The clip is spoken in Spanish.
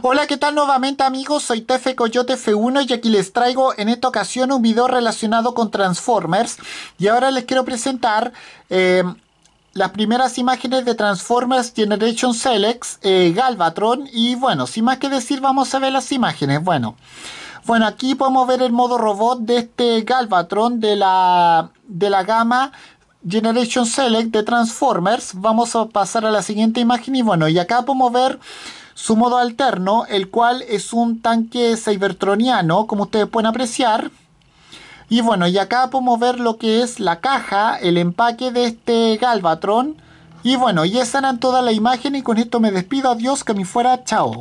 Hola, ¿qué tal nuevamente amigos? Soy Tefe Coyote F1 y aquí les traigo en esta ocasión un video relacionado con Transformers. Y ahora les quiero presentar em, las primeras imágenes de Transformers Generation Select eh, Galvatron. Y bueno, sin más que decir, vamos a ver las imágenes. Bueno. Bueno, aquí podemos ver el modo robot de este Galvatron de la, de la gama Generation Select de Transformers. Vamos a pasar a la siguiente imagen y bueno, y acá podemos ver su modo alterno, el cual es un tanque cybertroniano, como ustedes pueden apreciar. Y bueno, y acá podemos ver lo que es la caja, el empaque de este Galvatron. Y bueno, y están era toda la imagen y con esto me despido, adiós, que me fuera, chao.